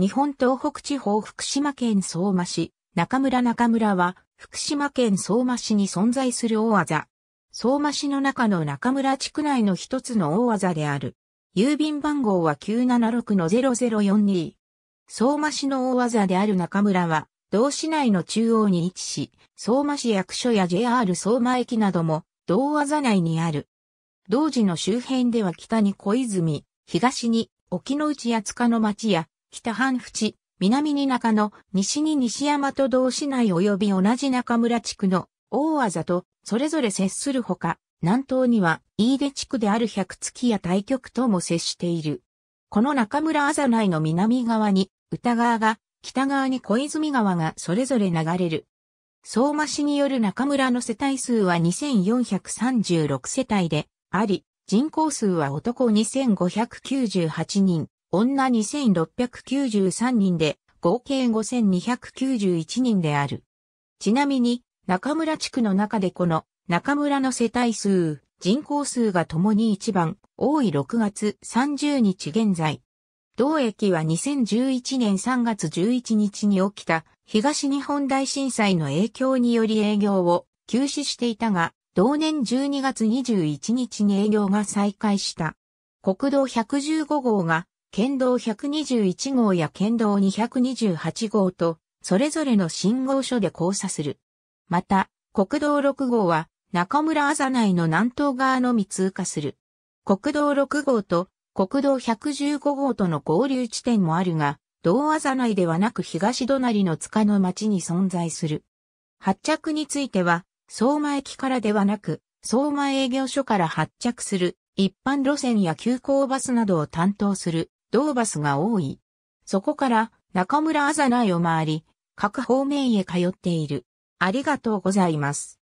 日本東北地方福島県相馬市、中村中村は、福島県相馬市に存在する大技。相馬市の中の中村地区内の一つの大技である。郵便番号は976-0042。相馬市の大技である中村は、同市内の中央に位置し、相馬市役所や JR 相馬駅なども、同技内にある。同時の周辺では北に小泉、東に沖の内八塚の町や北半淵、南に中野、西に西山と同市内及び同じ中村地区の大あとそれぞれ接するほか、南東には飯出地区である百月や大局とも接している。この中村あざ内の南側に歌川が、北側に小泉川がそれぞれ流れる。相馬市による中村の世帯数は2436世帯であり、人口数は男2598人、女2693人で、合計5291人である。ちなみに、中村地区の中でこの、中村の世帯数、人口数が共に一番、多い6月30日現在。同駅は2011年3月11日に起きた東日本大震災の影響により営業を休止していたが、同年12月21日に営業が再開した。国道115号が県道121号や県道228号と、それぞれの信号所で交差する。また、国道6号は、中村あざ内の南東側のみ通過する。国道6号と国道115号との合流地点もあるが、道あざ内ではなく東隣の塚の町に存在する。発着については、相馬駅からではなく、相馬営業所から発着する一般路線や急行バスなどを担当するドーバスが多い。そこから中村あざないを回り、各方面へ通っている。ありがとうございます。